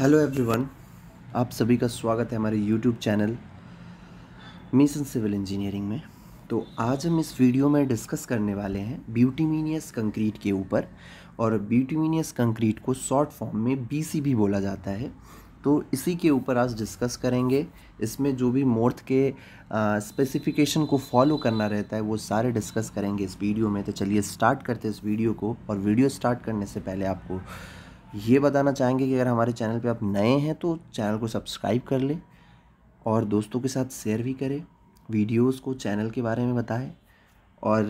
Hello everyone आप सभी का स्वागत है हमारे YouTube channel mission civil engineering में तो आज हम इस वीडियो में डिस्कस करने वाले हैं ब्यूटीमीनियस कंक्रीट के ऊपर और ब्यूटीमीनियस कंक्रीट को शॉर्ट फॉर्म में बी भी बोला जाता है तो इसी के ऊपर आज डिस्कस करेंगे इसमें जो भी मोर्थ के स्पेसिफिकेशन को फॉलो करना रहता है वो सारे डिस्कस करेंगे इस वीडियो में तो चलिए स्टार्ट करते हैं इस वीडियो को और वीडियो स्टार्ट करने से पहले आपको ये बताना चाहेंगे कि अगर हमारे चैनल पे आप नए हैं तो चैनल को सब्सक्राइब कर लें और दोस्तों के साथ शेयर भी करें वीडियोस को चैनल के बारे में बताएं और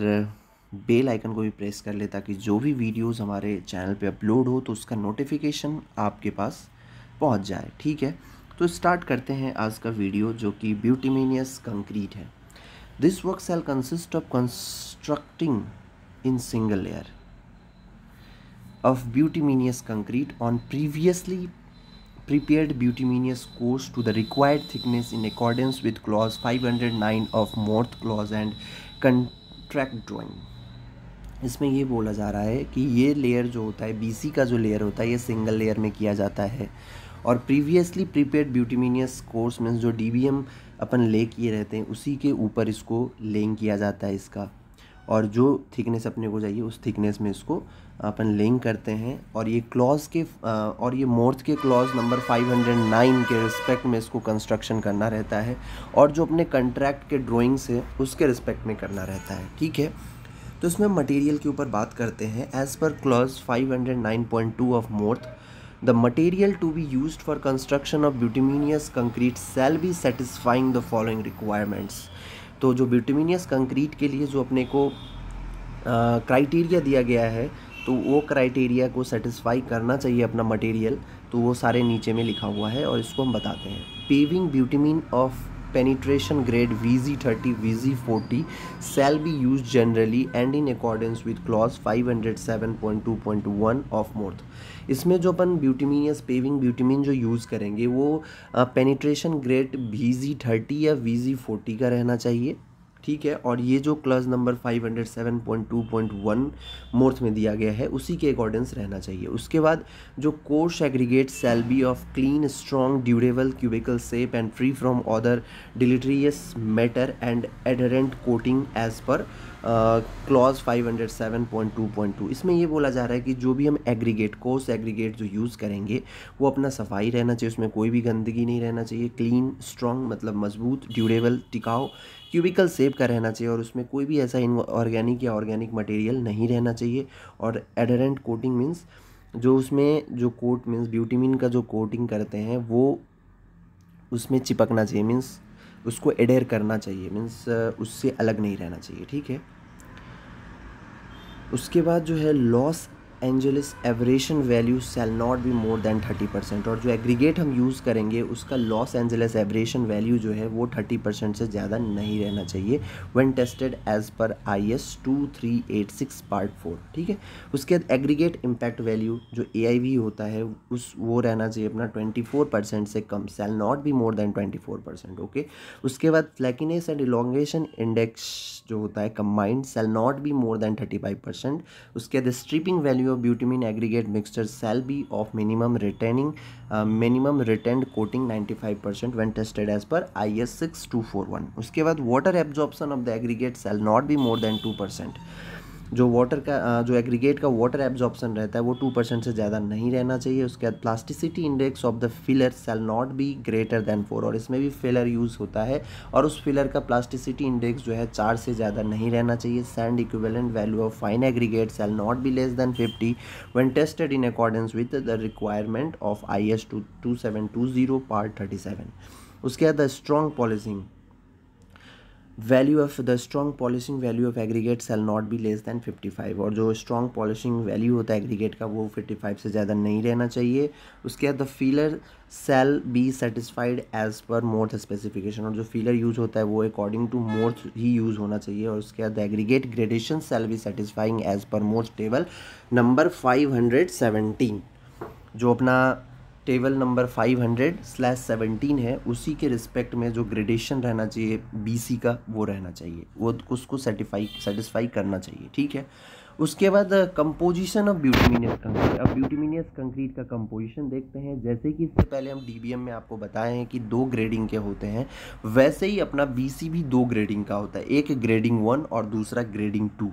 बेल आइकन को भी प्रेस कर लें ताकि जो भी वीडियोस हमारे चैनल पे अपलोड हो तो उसका नोटिफिकेशन आपके पास पहुंच जाए ठीक है तो स्टार्ट करते हैं आज का वीडियो जो कि ब्यूटीमीनियस कंक्रीट है this work shall consist of constructing in single layer of butaminous concrete on previously prepared butaminous course to the required thickness in accordance with clause 509 of Morth clause and contract drawing इसमें ये बोला जा रहा है कि ये layer जो होता है बी का जो लेयर होता है ये सिंगल लेयर में किया जाता है और प्रीवियसली प्रिपेयर्ड ब्यूटीमीनियस कोर्स में जो डी अपन ले किए रहते हैं उसी के ऊपर इसको लेंग किया जाता है इसका और जो थिकनेस अपने को चाहिए उस थिकनेस में इसको अपन लिंक करते हैं और ये क्लॉज के और ये मोर्थ के क्लॉज नंबर 509 के रिस्पेक्ट में इसको कंस्ट्रक्शन करना रहता है और जो अपने कंट्रैक्ट के ड्राइंग्स है उसके रिस्पेक्ट में करना रहता है ठीक है तो इसमें मटेरियल के ऊपर बात करते हैं as per clause 509.2 of MORTH the material to be use for construction of bituminous concrete shall be satisfying the following requirements तो जो बिटमिनियस कंक्रीट के लिए जो अपने को क्राइटेरिया दिया गया है तो वो क्राइटेरिया को सेटिस्फाई करना चाहिए अपना मटेरियल तो वो सारे नीचे में लिखा हुआ है और इसको हम बताते हैं paving bitumen of penetration grade VZ30, VZ40 shall be used generally and in accordance with clause 507.2.1 of MORTH. इसमें जो अपन ब्यूटीमिनियस पेविंग ब्यूटीमिन जो यूज़ करेंगे वो penetration grade V G thirty या वी जी फोर्टी का रहना चाहिए ठीक है और ये जो क्लास नंबर 507.2.1 मोर्थ में दिया गया है उसी के अकॉर्डेंस रहना चाहिए उसके बाद जो coarse aggregate shall be of clean strong durable cubical shape and free from other deleterious matter and adherent coating as per clause 507.2.2 इसमें ये बोला जा रहा है कि जो भी हम एग्रीगेट कोर्स एग्रीगेट जो यूज़ करेंगे वो अपना सफाई रहना चाहिए उसमें कोई भी गंदगी नहीं रहना चाहिए क्लीन स्ट्रॉन्ग मतलब मजबूत ड्यूरेबल टिकाऊ क्यूबिकल सेप का रहना चाहिए और उसमें कोई भी ऐसा ऑर्गेनिक या ऑर्गेनिक मटेरियल नहीं रहना चाहिए और एडरेंट कोटिंग मीन्स जो उसमें जो कोट मीन्स ब्यूटीमिन का जो कोटिंग करते हैं वो उसमें चिपकना चाहिए मीन्स उसको एडेर करना चाहिए मीन्स उससे अलग नहीं रहना चाहिए ठीक है उसके बाद जो है Los Angeles abrasion value shall not be more than thirty percent और जो एग्रीगेट हम यूज़ करेंगे उसका लॉस एंजलिस एवरेशन वैल्यू जो है वो थर्टी परसेंट से ज़्यादा नहीं रहना चाहिए one tested as per I S two three eight six part four ठीक है उसके बाद एग्रीगेट इम्पैक्ट वैल्यू जो ए आई वी होता है उस वो रहना चाहिए अपना ट्वेंटी फोर परसेंट से कम shall not be more than twenty four percent okay उसके बाद फ्लैकिनेस एंड इलोंगेशन इंडेक्स जो होता है combined shall not be more than thirty five percent उसके बाद स्ट्रीपिंग वैल्यू यो bitumen aggregate mixture shall be of minimum retaining minimum retained coating 95% five when tested as per I S six two four one उसके बाद water absorption of the aggregate shall not be more than two percent जो water का जो aggregate का water absorption रहता है वो two percent से ज़्यादा नहीं रहना चाहिए उसके बाद plasticity index of the filler shall not be greater than four और इसमें भी फिलर यूज़ होता है और उस फिलर का प्लास्टिसिटी इंडेक्स जो है चार से ज़्यादा नहीं रहना चाहिए sand equivalent value of fine aggregate shall not be less than fifty one tested in accordance with the requirement of I S two two seven two zero part thirty seven उसके बाद the strong polishing value of the strong polishing value of aggregate shall not be less than 55 और जो strong polishing value होता है aggregate का वो 55 से ज़्यादा नहीं रहना चाहिए उसके बाद the filler shall be satisfied as per MORTH specification और जो फीलर यूज़ होता है वो अकॉर्डिंग टू मोर्थ ही यूज़ होना चाहिए और उसके बाद aggregate gradation shall be satisfying as per MORTH table number five जो अपना टेबल नंबर 500 स्लैश सेवनटीन है उसी के रिस्पेक्ट में जो ग्रेडेशन रहना चाहिए बीसी का वो रहना चाहिए वो उसको सेटिफाई सेटिस्फाई करना चाहिए ठीक है उसके बाद कंपोजिशन ऑफ ब्यूटीमिनियस कंक्रीट अब ब्यूटीमिनियस कंक्रीट का कंपोजिशन देखते हैं जैसे कि इससे पहले हम डीबीएम में आपको बताए हैं कि दो ग्रेडिंग के होते हैं वैसे ही अपना बीसी भी दो ग्रेडिंग का होता है एक ग्रेडिंग वन और दूसरा ग्रेडिंग टू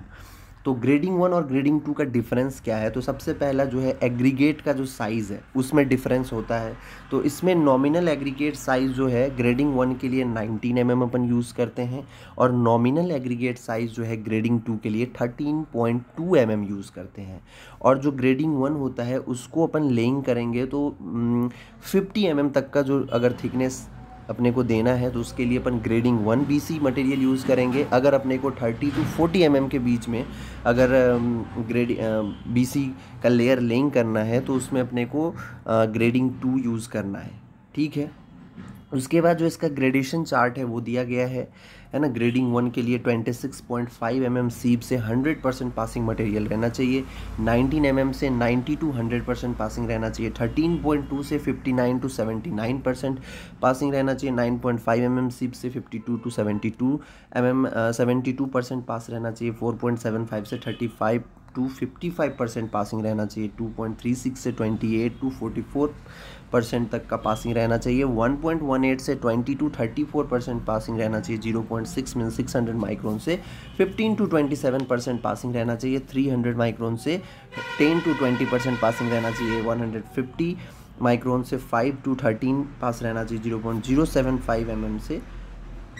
तो ग्रेडिंग वन और ग्रेडिंग टू का डिफरेंस क्या है तो सबसे पहला जो है एग्रीगेट का जो साइज़ है उसमें डिफरेंस होता है तो इसमें नॉमिनल एग्रीगेट साइज़ जो है ग्रेडिंग वन के लिए 19 एम mm अपन यूज़ करते हैं और नॉमिनल एग्रीगेट साइज़ जो है ग्रेडिंग टू के लिए 13.2 एम mm यूज़ करते हैं और जो ग्रेडिंग वन होता है उसको अपन लेइंग करेंगे तो फिफ्टी एम mm तक का जो अगर थिकनेस अपने को देना है तो उसके लिए अपन grading one B C material use करेंगे अगर अपने को थर्टी टू फोर्टी एम के बीच में अगर ग्रेड बी सी का लेयर लेंग करना है तो उसमें अपने को ग्रेडिंग टू यूज़ करना है ठीक है उसके बाद जो इसका ग्रेडेशन चार्ट है वो दिया गया है है ना ग्रेडिंग वन के लिए 26.5 six point five M M sieve से 100 परसेंट पासिंग मटेरियल रहना चाहिए 19 एम mm से 90 टू 100 परसेंट पासिंग रहना चाहिए 13.2 से 59 टू 79 परसेंट पासिंग रहना चाहिए 9.5 point five M M sieve से 52 to 72 to M M seventy two percent pass रहना चाहिए 4.75 से 35 टू 55 परसेंट पासिंग रहना चाहिए 2.36 से 28 टू 44 परसेंट तक का पासिंग रहना चाहिए 1.18 से 20 टू 34 परसेंट पासिंग रहना चाहिए 0.6 मिल सिक्स माइक्रोन से 15 टू 27 परसेंट पासिंग रहना चाहिए 300 माइक्रोन से 10 टू 20 परसेंट पासिंग रहना चाहिए 150 माइक्रोन से 5 टू 13 पास रहना चाहिए 0.075 पॉइंट mm से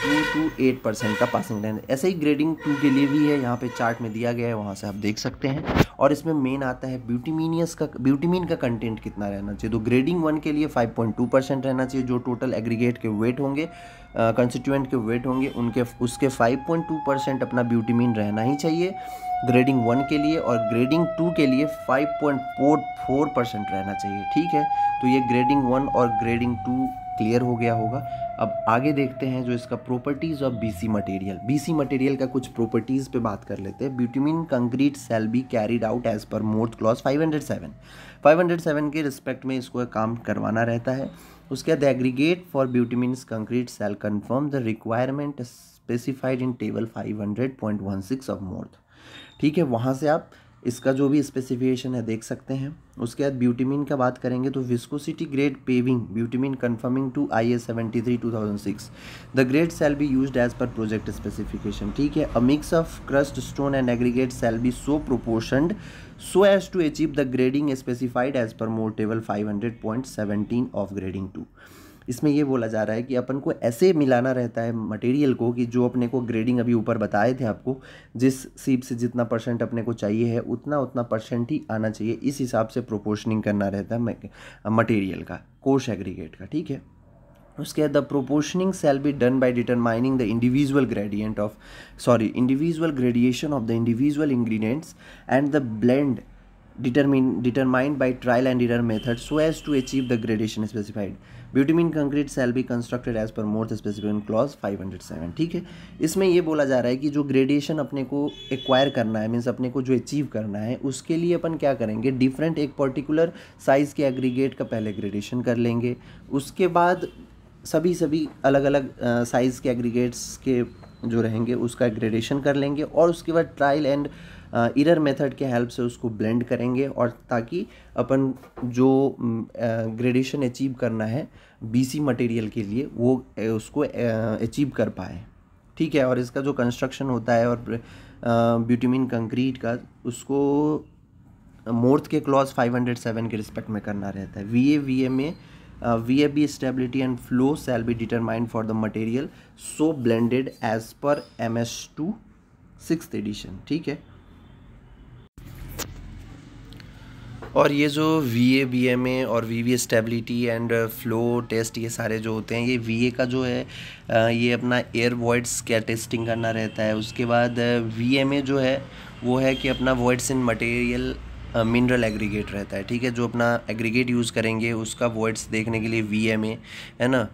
टू टू एट परसेंट का पासिंग रहने ऐसे ही ग्रेडिंग टू के लिए भी है यहाँ पे चार्ट में दिया गया है वहाँ से आप देख सकते हैं और इसमें मेन आता है ब्यूटीमीनियस का ब्यूटीमीन का कंटेंट कितना रहना चाहिए तो ग्रेडिंग वन के लिए 5.2 परसेंट रहना चाहिए जो टोटल एग्रीगेट के वेट होंगे कंस्टिट्यूएंट के वेट होंगे उनके उसके 5.2 परसेंट अपना ब्यूटीमीन रहना ही चाहिए ग्रेडिंग वन के लिए और ग्रेडिंग टू के लिए फोर परसेंट रहना चाहिए ठीक है तो ये ग्रेडिंग वन और ग्रेडिंग टू क्लियर हो गया होगा अब आगे देखते हैं जो इसका properties of BC material BC material का कुछ प्रॉपर्टीज़ पे बात कर लेते हैं bitumen concrete shall be carried out as per MORTH clause 507 507 के रिस्पेक्ट में इसको काम करवाना रहता है उसके बाद aggregate for bitumen concrete shall confirm the requirement specified in table six of मोर्थ ठीक है वहाँ से आप इसका जो भी स्पेसिफिकेशन है देख सकते हैं उसके बाद ब्यूटीमिन का बात करेंगे तो viscosity grade paving bitumen confirming to I S seventy three two thousand six the grade shall be use as per project specification ठीक है a mix of crushed stone and aggregate shall be so proportioned so as to achieve the grading specified as per MORTH table five hundred point seventeen of grading two इसमें ये बोला जा रहा है कि अपन को ऐसे मिलाना रहता है मटेरियल को कि जो अपने को ग्रेडिंग अभी ऊपर बताए थे आपको जिस सीप से जितना परसेंट अपने को चाहिए है उतना उतना परसेंट ही आना चाहिए इस हिसाब से प्रोपोर्शनिंग करना रहता है मटेरियल का कोश एग्रीगेट का ठीक है उसके बाद the proportioning shall be done by determining the individual gradient of sorry individual gradation of the individual ingredients and the blend determine, determined by trial and error method so as to achieve the gradation specified bitumen concrete shall be constructed as per more specification clause 507 ठीक है इसमें ये बोला जा रहा है कि जो ग्रेडेशन अपने को एक्वायर करना है मीन्स अपने को जो अचीव करना है उसके लिए अपन क्या करेंगे डिफरेंट एक पर्टिकुलर साइज़ के एग्रीगेट का पहले ग्रेडेशन कर लेंगे उसके बाद सभी सभी अलग अलग साइज़ के एग्रीगेट्स के जो रहेंगे उसका ग्रेडेशन कर लेंगे और उसके बाद ट्रायल एंड इरर मेथड के हेल्प से उसको ब्लेंड करेंगे और ताकि अपन जो ग्रेडेशन अचीव करना है बीसी मटेरियल के लिए वो उसको अचीव कर पाए ठीक है और इसका जो कंस्ट्रक्शन होता है और ब्यूटीमिन कंक्रीट का उसको मोर्थ के क्लॉज 507 के रिस्पेक्ट में करना रहता है वी ए वी ए में V A B stability and flow shall be determined for the material so blended as per M S two six edition ठीक है और ये जो V A B M A और V V stability and flow test ये सारे जो होते हैं ये वी ए का जो है uh, ये अपना एयर वॉइड्स का टेस्टिंग करना रहता है उसके बाद वी एम ए जो है वो है कि अपना voids in material mineral aggregate रहता है ठीक है जो अपना एग्रीगेट यूज़ करेंगे उसका वॉइड्स देखने के लिए वी एम ए है ना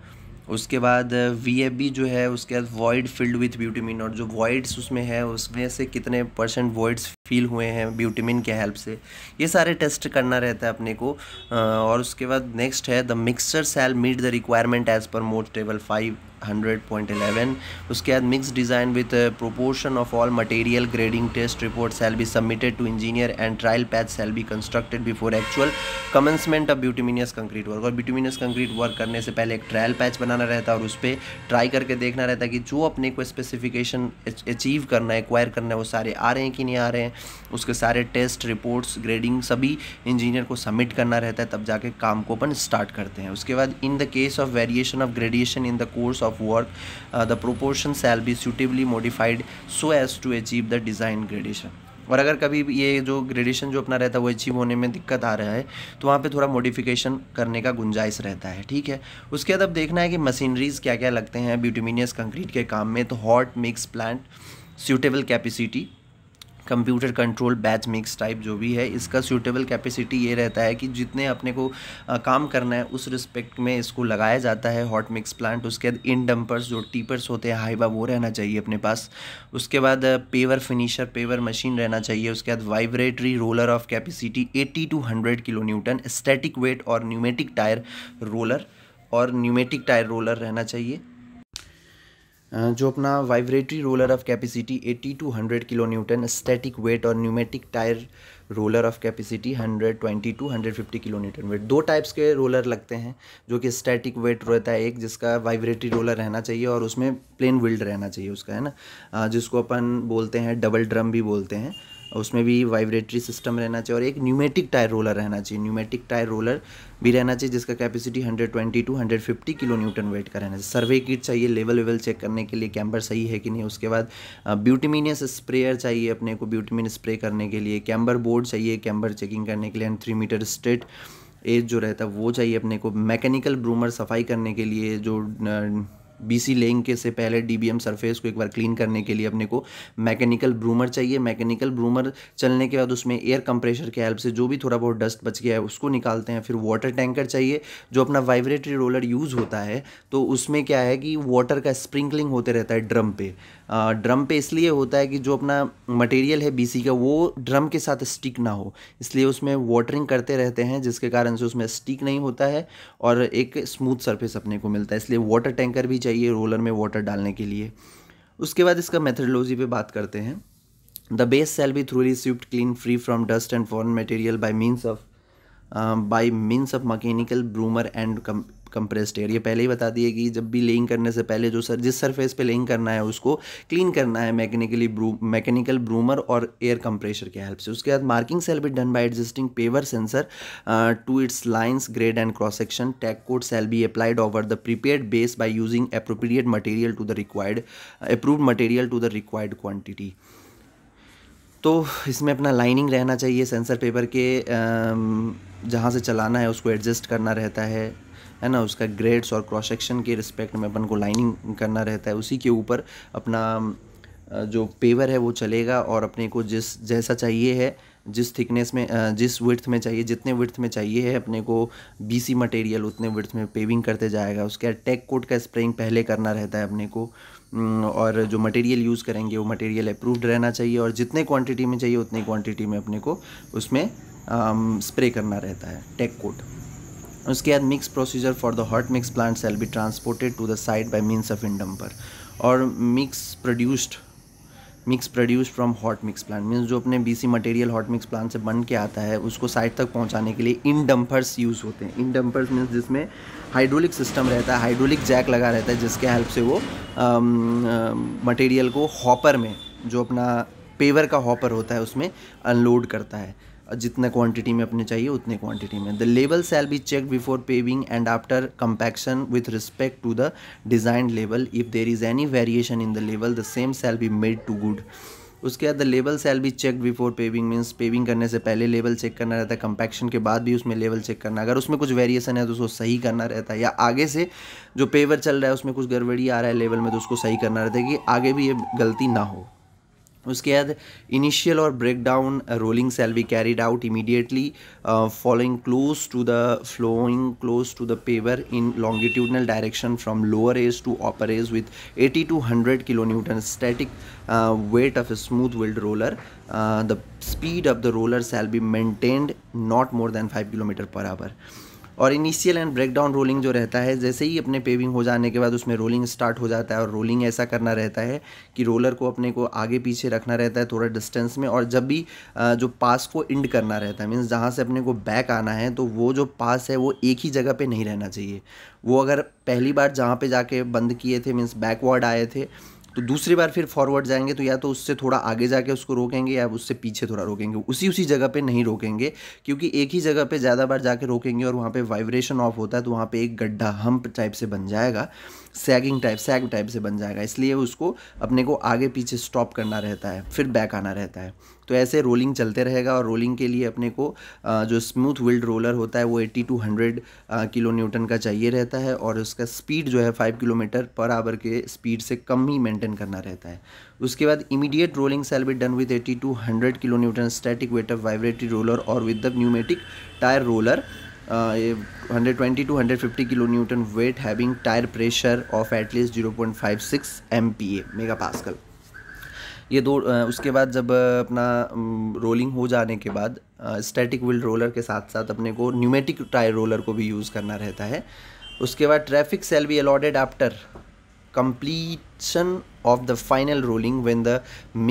उसके बाद वी जो है उसके बाद वॉइड फिल्ड विथ ब्यूटीमिन और जो वॉइड्स उसमें है उसमें से कितने परसेंट वॉइड्स फील हुए हैं ब्यूटीमिन के हेल्प से ये सारे टेस्ट करना रहता है अपने को और उसके बाद नेक्स्ट है the mixture shall meet the requirement as per MORTH table five 100.11 उसके बाद mix design with proportion of all material grading test report shall be submitted to engineer and trial path shall be constructed before actual commencement of bituminous concrete work और bituminous concrete work करने से पहले एक trial patch बनाना रहता है और उस पर ट्राई करके देखना रहता है कि जो अपने को स्पेसिफिकेशन अचीव करना है एक्वायर करना है वो सारे आ रहे हैं कि नहीं आ रहे हैं उसके सारे टेस्ट रिपोर्ट्स ग्रेडिंग सभी इंजीनियर को सबमिट करना रहता है तब जाके काम को अपन स्टार्ट करते हैं उसके बाद in the case of variation of gradation in the course of of work uh, the proportion shall be suitably modified so as to achieve the design gradation और अगर कभी ये जो ग्रेडेशन जो अपना रहता है वो अचीव होने में दिक्कत आ रहा है तो वहाँ पे थोड़ा मॉडिफिकेशन करने का गुंजाइश रहता है ठीक है उसके बाद अब देखना है कि मशीनरीज क्या क्या लगते हैं ब्यूटीमिनियस कंक्रीट के काम में तो hot mix plant suitable capacity computer control batch mix type जो भी है इसका सूटेबल कैपेसिटी ये रहता है कि जितने अपने को आ, काम करना है उस रिस्पेक्ट में इसको लगाया जाता है हॉट मिक्स प्लांट उसके बाद इन डंपर्स जो टीपर्स होते हैं हाईबा वो रहना चाहिए अपने पास उसके बाद पेवर फिनिशर पेवर मशीन रहना चाहिए उसके बाद vibratory roller of capacity eighty to hundred kilo newton static weight और न्यूमेटिक टायर रोलर और न्यूमेटिक टायर रोलर रहना चाहिए जो अपना vibratory roller of capacity 80 to 100 kilo newton static weight और pneumatic tyre roller of capacity 120 to 150 kilo newton weight दो types के roller लगते हैं जो कि स्टैटिक वेट रहता है एक जिसका वाइब्रेटरी रोलर रहना चाहिए और उसमें प्लेन विल्ड रहना चाहिए उसका है ना जिसको अपन बोलते हैं डबल ड्रम भी बोलते हैं उसमें भी वाइब्रेटरी सिस्टम रहना चाहिए और एक न्यूमेटिक टायर रोलर रहना चाहिए न्यूमेटिक टायर रोलर भी रहना चाहिए जिसका capacity 120 to hundred fifty kilo newton weight का रहना चाहिए सर्वे किट चाहिए लेवल वेवल चेक करने के लिए कैम्बर सही है कि नहीं उसके बाद ब्यूटीमिनियस स्प्रेयर चाहिए अपने को ब्यूटीमिन स्प्रे करने के लिए कैम्बर बोर्ड चाहिए कैम्बर चेकिंग करने के लिए and three metre straight edge जो रहता है वो चाहिए अपने को मैकेनिकल ब्रूमर सफाई करने के लिए जो न, बीसी लेइंग के से पहले डीबीएम सरफेस को एक बार क्लीन करने के लिए अपने को मैकेनिकल ब्रूमर चाहिए मैकेनिकल ब्रूमर चलने के बाद उसमें एयर कंप्रेशर के हेल्प से जो भी थोड़ा बहुत डस्ट बच गया है उसको निकालते हैं फिर वाटर टैंकर चाहिए जो अपना वाइब्रेटरी रोलर यूज़ होता है तो उसमें क्या है कि वाटर का स्प्रिंकलिंग होते रहता है ड्रम पे ड्रम पे इसलिए होता है कि जो अपना मटेरियल है बीसी का वो ड्रम के साथ स्टिक ना हो इसलिए उसमें वाटरिंग करते रहते हैं जिसके कारण से उसमें स्टिक नहीं होता है और एक स्मूथ सरफेस अपने को मिलता है इसलिए वाटर टैंकर भी चाहिए चाहिए रोलर में वाटर डालने के लिए उसके बाद इसका मेथडोलॉजी पे बात करते हैं the base shall be thoroughly swept clean free from dust and foreign material by means of by means of mechanical broomer and compressed air ये पहले ही बता दिए कि जब भी लेइंग करने से पहले जो सर जिस सरफेस पे लेइंग करना है उसको क्लीन करना है मैकेनिकली मैकेनिकल ब्रूमर और एयर कंप्रेशर के हेल्प से उसके बाद मार्किंग सेल भी done by adjusting paver sensor to its lines grade and cross section tack coat shall be applied over the prepared base by using appropriate material to the required approved material to the required quantity तो इसमें अपना lining रहना चाहिए sensor paper के um, जहाँ से चलाना है उसको एडजस्ट करना रहता है है ना उसका ग्रेड्स और क्रॉस सेक्शन के रिस्पेक्ट में अपन को लाइनिंग करना रहता है उसी के ऊपर अपना जो पेवर है वो चलेगा और अपने को जिस जैसा चाहिए है जिस थिकनेस में जिस विड्थ में चाहिए जितने विड्थ में चाहिए है अपने को बीसी मटेरियल उतने विड्थ में पेविंग करते जाएगा उसके बाद टेक कोट का स्प्रेइंग पहले करना रहता है अपने को और जो मटेरियल यूज़ करेंगे वो मटेरियल अप्रूव्ड रहना चाहिए और जितने क्वांटिटी में चाहिए उतनी क्वांटिटी में अपने को उसमें स्प्रे करना रहता है टेक कोट उसके बाद mix procedure for the hot mix plant shall be transported to the site by means of इन डम्पर और mix produced mix produce from hot mix plant means जो अपने B C material hot mix plant से बन के आता है उसको साइड तक पहुँचाने के लिए इन डम्पर्स यूज़ होते हैं इन डम्पर्स मीन्स जिसमें हाइड्रोलिक सिस्टम रहता है हाइड्रोलिक जैक लगा रहता है जिसके हेल्प से वो मटेरियल um, um, को हॉपर में जो अपना पेवर का हॉपर होता है उसमें अनलोड करता है जितना क्वांटिटी में अपने चाहिए उतने क्वांटिटी में द लेबल shall be check before paving and after compaction with respect to the design level if there is any variation in the level the same shall be made to good उसके बाद the level shall भी check before paving means paving करने से पहले level check करना रहता है compaction के बाद भी उसमें लेवल चेक करना अगर उसमें कुछ वेरिएशन है तो उसको सही करना रहता है या आगे से जो पेवर चल रहा है उसमें कुछ गड़बड़ी आ रहा है लेवल में तो उसको सही करना रहता है कि आगे भी ये गलती ना हो उसके बाद इनिशियल और break down rolling shall be carried out immediately following close to the flowing close to the paver in longitudinal direction from lower edge to upper edge with eighty to hundred kilo newton static weight of a smooth wheeled roller the speed of the roller shall be maintained not more than five kilometre per hour और initial and breakdown rolling जो रहता है जैसे ही अपने paving हो जाने के बाद उसमें रोलिंग स्टार्ट हो जाता है और रोलिंग ऐसा करना रहता है कि रोलर को अपने को आगे पीछे रखना रहता है थोड़ा डिस्टेंस में और जब भी जो पास को इंड करना रहता है मीन्स जहाँ से अपने को बैक आना है तो वो जो पास है वो एक ही जगह पर नहीं रहना चाहिए वो अगर पहली बार जहाँ पर जाके बंद किए थे मीन्स बैकवर्ड आए थे तो दूसरी बार फिर फॉरवर्ड जाएंगे तो या तो उससे थोड़ा आगे जाके उसको रोकेंगे या उससे पीछे थोड़ा रोकेंगे उसी उसी जगह पे नहीं रोकेंगे क्योंकि एक ही जगह पे ज़्यादा बार जाके रोकेंगे और वहाँ पे वाइब्रेशन ऑफ होता है तो वहाँ पे एक गड्ढा हम्प टाइप से बन जाएगा सैगिंग टाइप सैग टाइप से बन जाएगा इसलिए उसको अपने को आगे पीछे स्टॉप करना रहता है फिर बैक आना रहता है तो ऐसे रोलिंग चलते रहेगा और रोलिंग के लिए अपने को जो स्मूथ व्हील्ड रोलर होता है वो 80 टू 100 किलो न्यूटन का चाहिए रहता है और उसका स्पीड जो है 5 किलोमीटर पर आवर के स्पीड से कम ही मेंटेन करना रहता है उसके बाद immediate rolling shall be done with 80 to 100 kilo newton static weight of vibratory roller और with the pneumatic tyre roller Uh, ये 120 hundred 150 kilo newton weight having tyre pressure of at least 0.56 mega pascal ये दो uh, उसके बाद जब uh, अपना rolling um, हो जाने के बाद स्टैटिक व्हील रोलर के साथ साथ अपने को न्यूमेटिक टायर रोलर को भी यूज़ करना रहता है उसके बाद ट्रैफिक सेल भी allotted after completion of the final rolling when the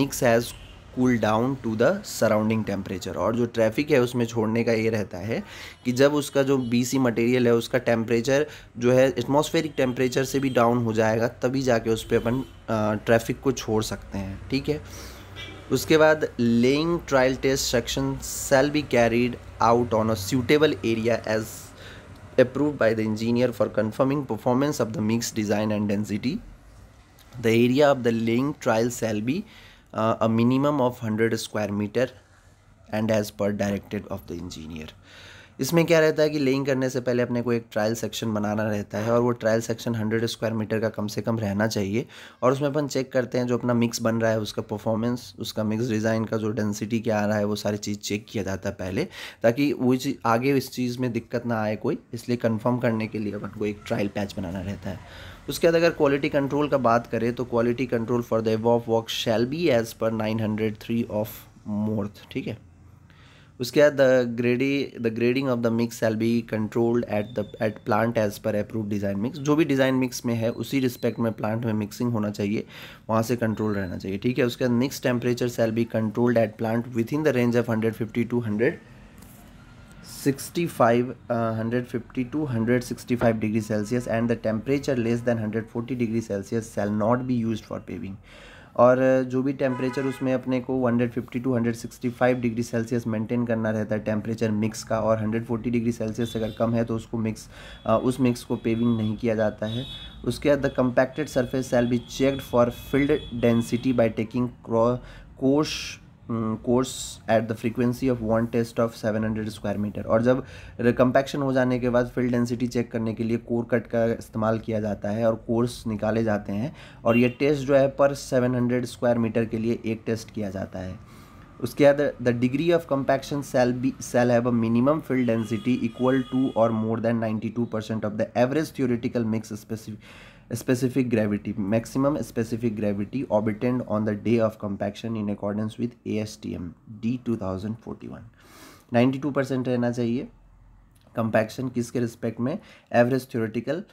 mix has cool down to the surrounding temperature और जो ट्रैफिक है उसमें छोड़ने का ये रहता है कि जब उसका जो बीसी मटेरियल है उसका टेम्परेचर जो है एटमोसफेरिक टेम्परेचर से भी डाउन हो जाएगा तभी जाके उस पर अपन ट्रैफिक को छोड़ सकते हैं ठीक है उसके बाद laying trial test section shall be carried out on a suitable area as approve by the engineer for confirming performance of the mix design and density the area of the laying trial shall be uh, a minimum of 100 square meter and as per directive of the engineer इसमें क्या रहता है कि laying करने से पहले अपने को एक ट्रायल सेक्शन बनाना रहता है और वो trial section hundred square metre का कम से कम रहना चाहिए और उसमें अपन चेक करते हैं जो अपना मिक्स बन रहा है उसका परफॉर्मेंस उसका मिक्स डिज़ाइन का जो डेंसिटी क्या आ रहा है वो सारी चीज़ चेक किया जाता है पहले ताकि वो चीज़ आगे इस चीज़ में दिक्कत ना आए कोई इसलिए कन्फर्म करने के लिए अपन को एक ट्रायल पैच बनाना रहता है उसके बाद अगर क्वालिटी कंट्रोल का बात करें तो quality control for the above work shall be as per nine hundred three of मोर्थ ठीक है उसके बाद the grade the grading of the mix shall be controlled at the at plant as per approve design mix जो भी design mix में है उसी respect में प्लांट में मिक्सिंग होना चाहिए वहाँ से कंट्रोल रहना चाहिए ठीक है उसके बाद mix temperature shall be controlled at plant within the range of hundred fifty to hundred sixty five hundred fifty to hundred sixty five degree Celsius and the temperature less than hundred forty degree Celsius shall not be use for paving और जो भी temperature उसमें अपने को 150 to 165 degree Celsius maintain करना रहता है temperature mix का और 140 डिग्री सेल्सियस अगर कम है तो उसको मिक्स उस मिक्स को पेविंग नहीं किया जाता है उसके बाद the compacted surface shall be checked for field density by taking क्रॉ cores cores at the frequency of one test of seven hundred square metre और जब कंपैक्शन हो जाने के बाद फील्ड डेंसिटी चेक करने के लिए कोर कट का इस्तेमाल किया जाता है और कोर्स निकाले जाते हैं और ये टेस्ट जो है पर सेवन हंड्रेड स्क्वायर मीटर के लिए एक टेस्ट किया जाता है उसके बाद the degree of compaction shall be shall have a minimum field density equal to और more than two percent of the average theoretical mix specific specific gravity maximum specific gravity obtained on the day of compaction in accordance with A S T M D two percent रहना चाहिए compaction किसके respect में average theoretical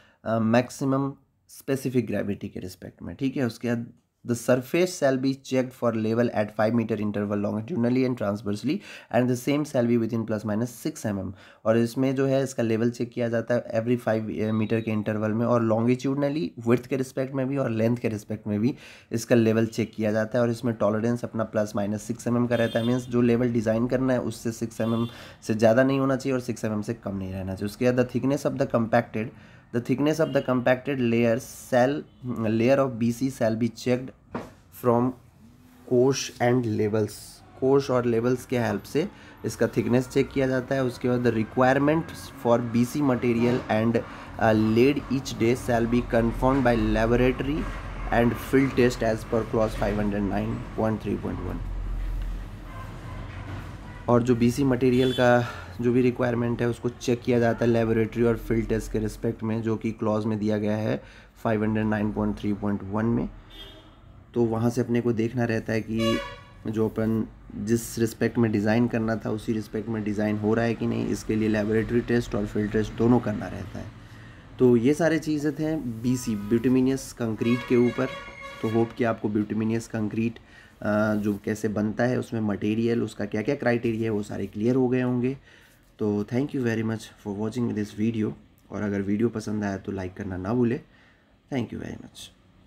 maximum specific gravity के respect में ठीक है उसके बाद The surface shall be checked for level at 5 meter interval longitudinally and transversely and the same shall be within plus minus 6 mm और इसमें जो है इसका लेवल चेक किया जाता है एवरी फाइव मीटर के इंटरवल में और लॉन्गिट्यूडनली विथ के रिस्पेक्ट में भी और लेंथ के रिस्पेक्ट में भी इसका लेवल चेक किया जाता है और इसमें टॉलरेंस अपना प्लस माइनस सिक्स एम का रहता है मीन्स जो लेवल डिज़ाइन करना है उससे सिक्स एम mm से ज़्यादा नहीं होना चाहिए और सिक्स एम mm से कम नहीं रहना चाहिए उसके बाद the thickness of the compacted the thickness of the compacted layer cell layer of bc shall be checked from cores and levels cores और लेवल्स के हेल्प से इसका थिकनेस चेक किया जाता है उसके बाद requirement for B C material and laid each day shall be confirm by laboratory and field test as per clause one और जो बी सी मटेरियल का जो भी रिक्वायरमेंट है उसको चेक किया जाता है लेबोरेटरी और फील्ड टेस्ट के रिस्पेक्ट में जो कि क्लॉज में दिया गया है 509.3.1 में तो वहाँ से अपने को देखना रहता है कि जो अपन जिस रिस्पेक्ट में डिज़ाइन करना था उसी रिस्पेक्ट में डिज़ाइन हो रहा है कि नहीं इसके लिए लेबोरेटरी टेस्ट और फील्ड टेस्ट दोनों करना रहता है तो ये सारे चीज़ें थे बी सी ब्यूटमिनियस कंक्रीट के ऊपर तो होप कि आपको ब्यूटमिनियस कंक्रीट जो कैसे बनता है उसमें मटेरियल उसका क्या क्या क्राइटेरिया है वो सारे क्लियर हो गए होंगे तो thank you very much for watching this video और अगर वीडियो पसंद आया तो लाइक करना ना भूले थैंक यू वेरी मच